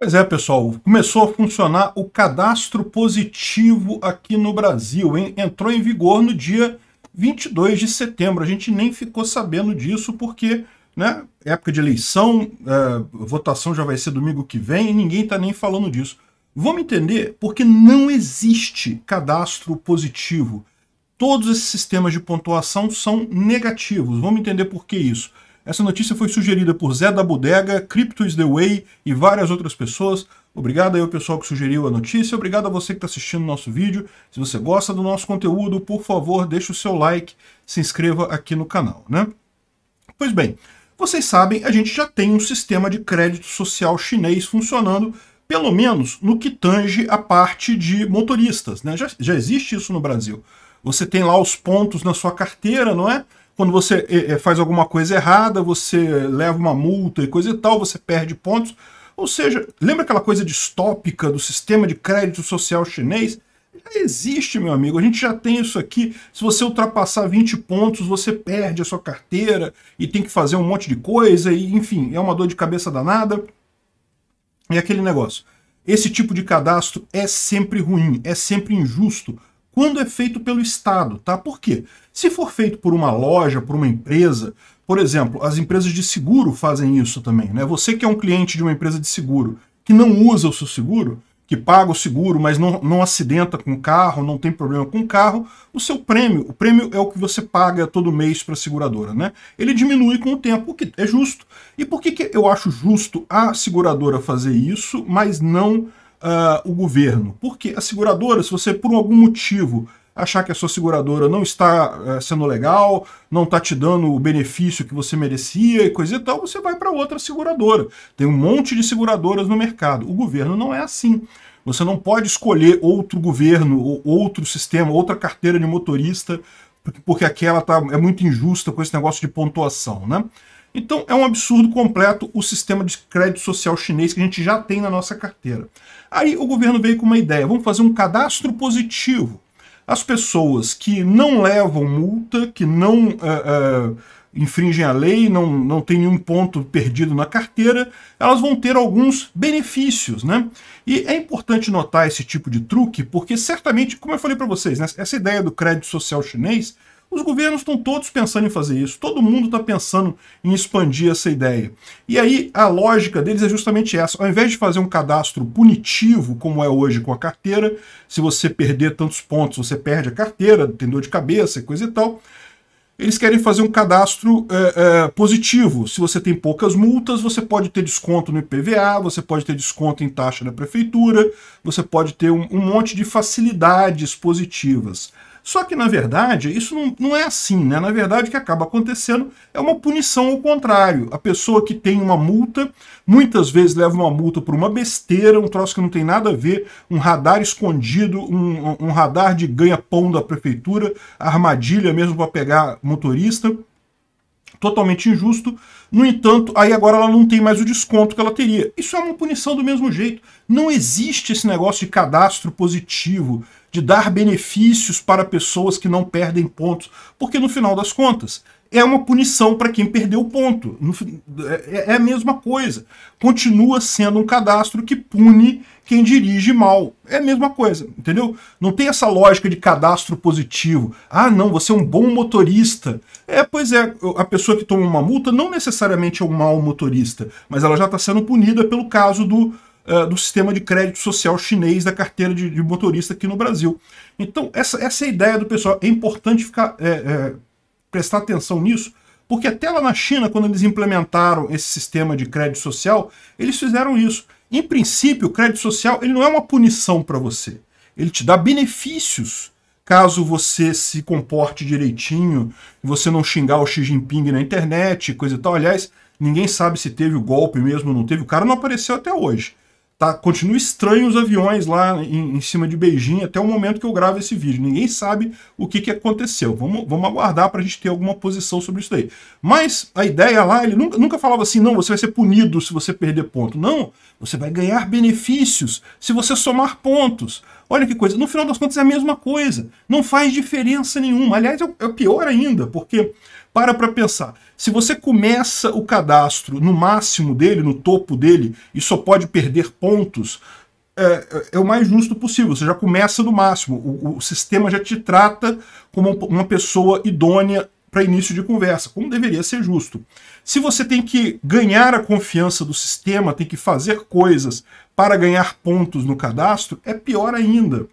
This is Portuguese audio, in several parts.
Pois é, pessoal, começou a funcionar o cadastro positivo aqui no Brasil, hein? Entrou em vigor no dia 22 de setembro. A gente nem ficou sabendo disso porque, né, época de eleição, é, votação já vai ser domingo que vem e ninguém tá nem falando disso. Vamos entender porque não existe cadastro positivo. Todos esses sistemas de pontuação são negativos. Vamos entender por que isso. Essa notícia foi sugerida por Zé da Bodega, Crypto is the Way e várias outras pessoas. Obrigado aí ao pessoal que sugeriu a notícia, obrigado a você que está assistindo o nosso vídeo. Se você gosta do nosso conteúdo, por favor, deixe o seu like, se inscreva aqui no canal, né? Pois bem, vocês sabem, a gente já tem um sistema de crédito social chinês funcionando, pelo menos no que tange a parte de motoristas, né? Já, já existe isso no Brasil. Você tem lá os pontos na sua carteira, não é? quando você é, é, faz alguma coisa errada, você leva uma multa e coisa e tal, você perde pontos. Ou seja, lembra aquela coisa distópica do sistema de crédito social chinês? Já existe, meu amigo. A gente já tem isso aqui. Se você ultrapassar 20 pontos, você perde a sua carteira e tem que fazer um monte de coisa. E, enfim, é uma dor de cabeça danada. É aquele negócio. Esse tipo de cadastro é sempre ruim, é sempre injusto, quando é feito pelo Estado, tá? Por quê? Se for feito por uma loja, por uma empresa, por exemplo, as empresas de seguro fazem isso também, né? Você que é um cliente de uma empresa de seguro que não usa o seu seguro, que paga o seguro, mas não, não acidenta com o carro, não tem problema com o carro, o seu prêmio, o prêmio é o que você paga todo mês para a seguradora, né? Ele diminui com o tempo, o que é justo. E por que, que eu acho justo a seguradora fazer isso, mas não uh, o governo. Porque a seguradora, se você por algum motivo achar que a sua seguradora não está uh, sendo legal, não está te dando o benefício que você merecia e coisa e tal, você vai para outra seguradora. Tem um monte de seguradoras no mercado. O governo não é assim. Você não pode escolher outro governo, ou outro sistema, outra carteira de motorista, porque aquela tá, é muito injusta com esse negócio de pontuação, né? Então é um absurdo completo o sistema de crédito social chinês que a gente já tem na nossa carteira. Aí o governo veio com uma ideia, vamos fazer um cadastro positivo. As pessoas que não levam multa, que não eh, eh, infringem a lei, não, não tem nenhum ponto perdido na carteira, elas vão ter alguns benefícios, né? E é importante notar esse tipo de truque, porque certamente, como eu falei para vocês, né, essa ideia do crédito social chinês os governos estão todos pensando em fazer isso, todo mundo está pensando em expandir essa ideia. E aí a lógica deles é justamente essa: ao invés de fazer um cadastro punitivo, como é hoje com a carteira, se você perder tantos pontos, você perde a carteira, tem dor de cabeça, coisa e tal. Eles querem fazer um cadastro é, é, positivo. Se você tem poucas multas, você pode ter desconto no IPVA, você pode ter desconto em taxa da prefeitura, você pode ter um, um monte de facilidades positivas. Só que, na verdade, isso não, não é assim, né? Na verdade, o que acaba acontecendo é uma punição ao contrário. A pessoa que tem uma multa, muitas vezes leva uma multa por uma besteira, um troço que não tem nada a ver, um radar escondido, um, um radar de ganha-pão da prefeitura, armadilha mesmo para pegar motorista totalmente injusto. No entanto, aí agora ela não tem mais o desconto que ela teria. Isso é uma punição do mesmo jeito. Não existe esse negócio de cadastro positivo, de dar benefícios para pessoas que não perdem pontos, porque no final das contas é uma punição para quem perdeu ponto. É, é a mesma coisa. Continua sendo um cadastro que pune quem dirige mal. É a mesma coisa, entendeu? Não tem essa lógica de cadastro positivo. Ah, não, você é um bom motorista. É, pois é, a pessoa que toma uma multa não necessariamente é um mau motorista, mas ela já está sendo punida pelo caso do, uh, do sistema de crédito social chinês da carteira de, de motorista aqui no Brasil. Então, essa, essa é a ideia do pessoal. É importante ficar, é, é, prestar atenção nisso, porque até lá na China, quando eles implementaram esse sistema de crédito social, eles fizeram isso. Em princípio, o crédito social ele não é uma punição para você. Ele te dá benefícios caso você se comporte direitinho, você não xingar o Xi Jinping na internet, coisa e tal. Aliás, ninguém sabe se teve o golpe mesmo ou não teve. O cara não apareceu até hoje. Tá, continua estranho os aviões lá em, em, cima de Beijing até o momento que eu gravo esse vídeo. Ninguém sabe o que, que aconteceu. Vamos, vamos aguardar para a gente ter alguma posição sobre isso aí. Mas a ideia lá, ele nunca, nunca falava assim, não, você vai ser punido se você perder ponto. Não, você vai ganhar benefícios se você somar pontos. Olha que coisa, no final das contas é a mesma coisa. Não faz diferença nenhuma. Aliás, é, é pior ainda, porque para para pensar. Se você começa o cadastro no máximo dele, no topo dele, e só pode perder pontos, é, é, é o mais justo possível. Você já começa no máximo. O, o sistema já te trata como uma pessoa idônea para início de conversa, como deveria ser justo. Se você tem que ganhar a confiança do sistema, tem que fazer coisas para ganhar pontos no cadastro, é pior ainda.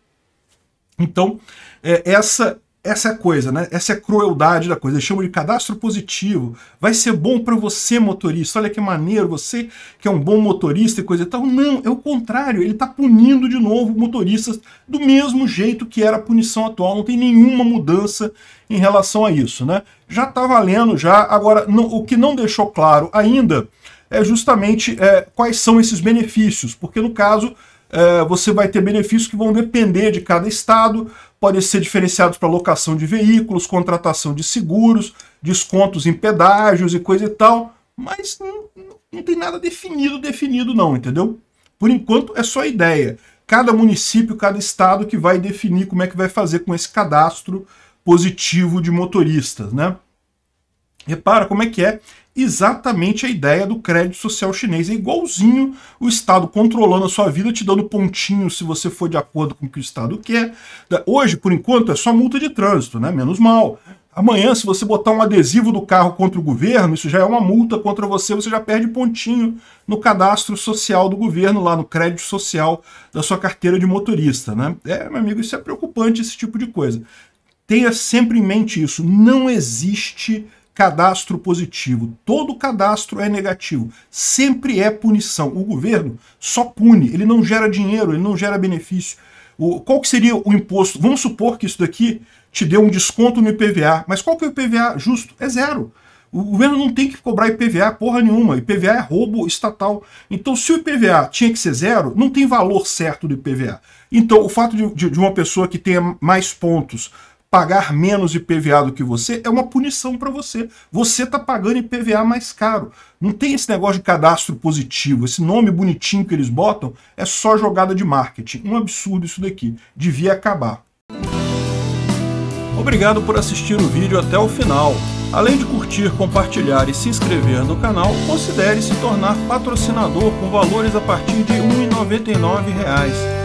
Então, é, essa essa é a coisa, né? Essa é a crueldade da coisa. Eles chamam de cadastro positivo. Vai ser bom para você, motorista. Olha que maneiro, você que é um bom motorista e coisa e tal. Não, é o contrário. Ele está punindo de novo motoristas do mesmo jeito que era a punição atual. Não tem nenhuma mudança em relação a isso, né? Já está valendo, já. Agora, não, o que não deixou claro ainda é justamente é, quais são esses benefícios, porque no caso eh, você vai ter benefícios que vão depender de cada estado, podem ser diferenciados para locação de veículos, contratação de seguros, descontos em pedágios e coisa e tal, mas não, não tem nada definido, definido não, entendeu? Por enquanto é só ideia. Cada município, cada estado que vai definir como é que vai fazer com esse cadastro positivo de motoristas, né? Repara como é que é exatamente a ideia do crédito social chinês. É igualzinho o Estado controlando a sua vida, te dando pontinho se você for de acordo com o que o Estado quer. Hoje, por enquanto, é só multa de trânsito, né? Menos mal. Amanhã, se você botar um adesivo do carro contra o governo, isso já é uma multa contra você, você já perde pontinho no cadastro social do governo, lá no crédito social da sua carteira de motorista, né? É, meu amigo, isso é preocupante, esse tipo de coisa. Tenha sempre em mente isso. Não existe cadastro positivo. Todo cadastro é negativo. Sempre é punição. O governo só pune, ele não gera dinheiro, ele não gera benefício. O, qual que seria o imposto? Vamos supor que isso daqui te deu um desconto no IPVA, mas qual que é o IPVA justo? É zero. O governo não tem que cobrar IPVA porra nenhuma. IPVA é roubo estatal. Então, se o IPVA tinha que ser zero, não tem valor certo do IPVA. Então, o fato de, de, de uma pessoa que tenha mais pontos pagar menos IPVA do que você é uma punição para você. Você está pagando IPVA mais caro. Não tem esse negócio de cadastro positivo. Esse nome bonitinho que eles botam é só jogada de marketing. Um absurdo isso daqui. Devia acabar. Obrigado por assistir o vídeo até o final. Além de curtir, compartilhar e se inscrever no canal, considere se tornar patrocinador com valores a partir de R$ 1,99